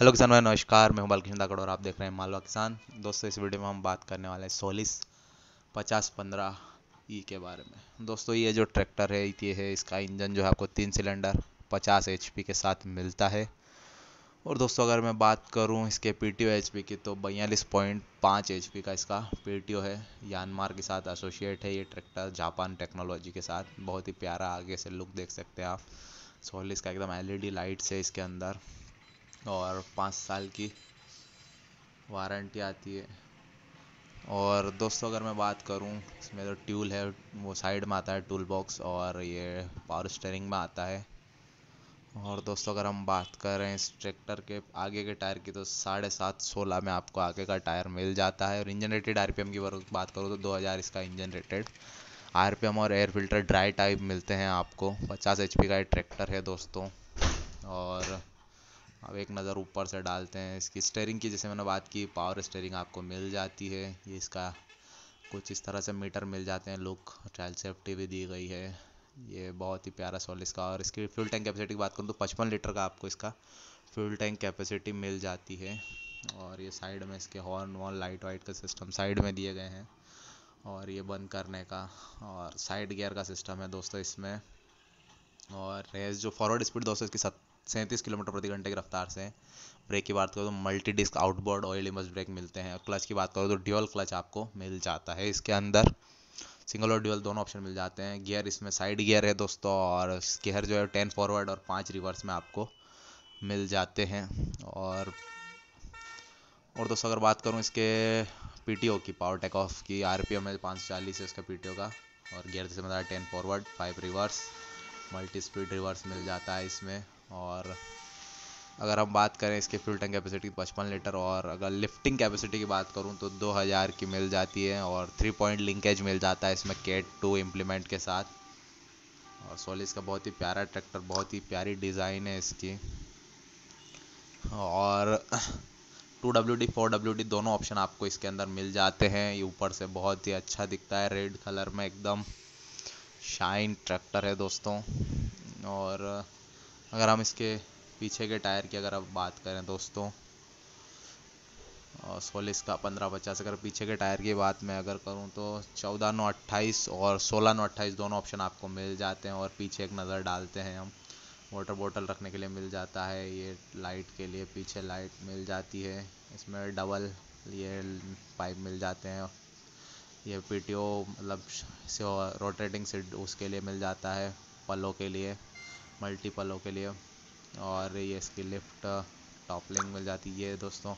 hello किसान भाई नमस्कार मैं बाल किशन और आप देख रहे हैं मालवा किसान दोस्तों इस वीडियो में हम बात करने वाले हैं सोलिस पचास पंद्रह ई के बारे में दोस्तों ये जो ट्रैक्टर है ये है इसका इंजन जो है आपको तीन सिलेंडर पचास एच के साथ मिलता है और दोस्तों अगर मैं बात करूँ इसके पी टी एच पी की तो बयालीस पॉइंट पाँच एच पी का इसका पी टी ओ है यानमार के साथ एसोसिएट है ये ट्रैक्टर जापान टेक्नोलॉजी के साथ बहुत ही प्यारा आगे से लुक देख सकते हैं आप सोलिस का एकदम एल ई डी लाइट्स है इसके अंदर और पाँच साल की वारंटी आती है और दोस्तों अगर मैं बात करूं इसमें जो तो ट्यूल है वो साइड में आता है टूल बॉक्स और ये पावर स्टेरिंग में आता है और दोस्तों अगर हम बात करें इस ट्रैक्टर के आगे के टायर की तो साढ़े सात सोलह में आपको आगे का टायर मिल जाता है और इंजन रेटेड एम की बात करूँ तो दो हज़ार इसका इंजन रेटेड एम और एयर फिल्टर ड्राई टाइप मिलते हैं आपको पचास एच का ये ट्रैक्टर है दोस्तों और अब एक नज़र ऊपर से डालते हैं इसकी स्टेयरिंग की जैसे मैंने बात की पावर स्टेयरिंग आपको मिल जाती है ये इसका कुछ इस तरह से मीटर मिल जाते हैं लुक चाइल्ड सेफ्टी भी दी गई है ये बहुत ही प्यारा सॉल इसका और इसकी फ्यूल टैंक कैपेसिटी की बात करूँ तो पचपन लीटर का आपको इसका फ्यूल टैंक कैपेसिटी मिल जाती है और ये साइड में इसके हॉर्न वॉर्न लाइट वाइट का सिस्टम साइड में दिए गए हैं और ये बंद करने का और साइड गियर का सिस्टम है दोस्तों इसमें और रेस जो फॉरवर्ड स्पीड दोस्तों इसकी सत सैंतीस किलोमीटर प्रति घंटे की रफ्तार से ब्रेक की बात करो तो multi disc outboard oil immersed brake मिलते हैं और क्लच की बात करो तो ड्यूअल क्लच आपको मिल जाता है इसके अंदर सिंगल और ड्यूअल दोनों ऑप्शन मिल जाते हैं गियर इसमें साइड गियर है दोस्तों और गियर जो है टेन फॉरवर्ड और पाँच रिवर्स में आपको मिल जाते हैं और और दोस्तों अगर बात करूँ इसके पी की पावर टेक ऑफ की आर पी एम है पाँच सौ चालीस है इसका पी का और गियर जैसे मतलब ten forward five reverse multi speed reverse मिल जाता है इसमें और अगर हम बात करें इसके फ्यूल टैंक कैपेसिटी पचपन लीटर और अगर लिफ्टिंग कैपेसिटी की बात करूं तो 2000 की मिल जाती है और थ्री पॉइंट लिंकेज मिल जाता है इसमें केट टू इम्प्लीमेंट के साथ और सोलिस का बहुत ही प्यारा ट्रैक्टर बहुत ही प्यारी डिज़ाइन है इसकी और two W D four W D दोनों ऑप्शन आपको इसके अंदर मिल जाते हैं ये ऊपर से बहुत ही अच्छा दिखता है रेड कलर में एकदम शाइन ट्रैक्टर है दोस्तों और अगर हम इसके पीछे के टायर की अगर आप बात करें दोस्तों और सोलिस का पंद्रह पचास अगर पीछे के टायर की बात मैं अगर करूं तो चौदह नौ अट्ठाईस और सोलह नौ अट्ठाईस दोनों ऑप्शन आपको मिल जाते हैं और पीछे एक नज़र डालते हैं हम वाटर बोतल रखने के लिए मिल जाता है ये लाइट के लिए पीछे लाइट मिल जाती है इसमें डबल ये पाइप मिल जाते हैं ये पी मतलब रोटेटिंग सीट उसके लिए मिल जाता है पलों के लिए मल्टीपलों के लिए और ये इसकी लिफ्ट टॉपलिंग मिल जाती है दोस्तों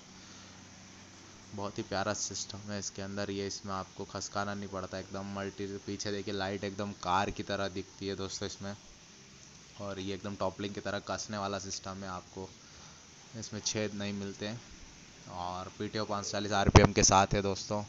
बहुत ही प्यारा सिस्टम है इसके अंदर ये इसमें आपको खसकाना नहीं पड़ता एकदम मल्टी पीछे देखिए लाइट एकदम कार की तरह दिखती है दोस्तों इसमें और ये एकदम टॉपलिंग की तरह कसने वाला सिस्टम है आपको इसमें छेद नहीं मिलते और पी टी ओ पाँच चालीस आर पी एम के साथ है दोस्तों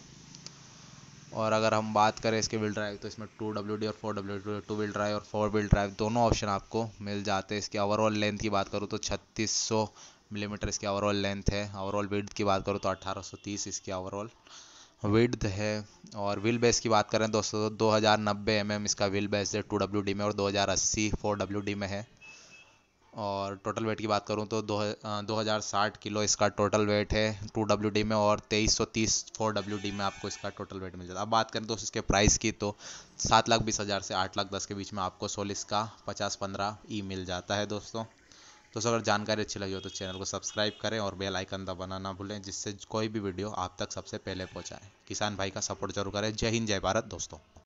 और अगर हम बात करें इसके व्हील ड्राइव तो इसमें टू डब्ल्यू डी और four W D two wheel drive और फोर व्हील ड्राइव दोनों ऑप्शन आपको मिल जाते हैं इसके ओवरऑल लेंथ की बात करूँ तो छत्तीस सौ मिलीमीटर इसकी ओवरऑल लेंथ है ओवरऑल विड्थ की बात करूँ तो अट्ठारह सौ तीस इसकी ओवरऑल विड्थ है और व्हील बेस की बात करें दोस्तों तो दो हज़ार नब्बे एम mm एम इसका व्हील बेस है टू डब्ल्यू डी में और दो हज़ार अस्सी फोर डब्ल्यू डी में है और टोटल वेट की बात करूँ तो दो दो हज़ार साठ किलो इसका टोटल वेट है टू डब्ल्यू डी में और तेईस सौ तीस फोर डब्ल्यू डी में आपको इसका टोटल वेट मिल जाता है अब बात करें तो इसके प्राइस की तो सात लाख बीस हज़ार से आठ लाख दस के बीच में आपको सोल इसका पचास पंद्रह ई मिल जाता है दोस्तों दोस्तों अगर जानकारी अच्छी लगी हो तो चैनल को सब्सक्राइब करें और बेल आइकन दबाना ना भूलें जिससे कोई भी वीडियो आप तक सबसे पहले पहुंचाए किसान भाई का सपोर्ट जरूर करें जय हिंद जय भारत दोस्तों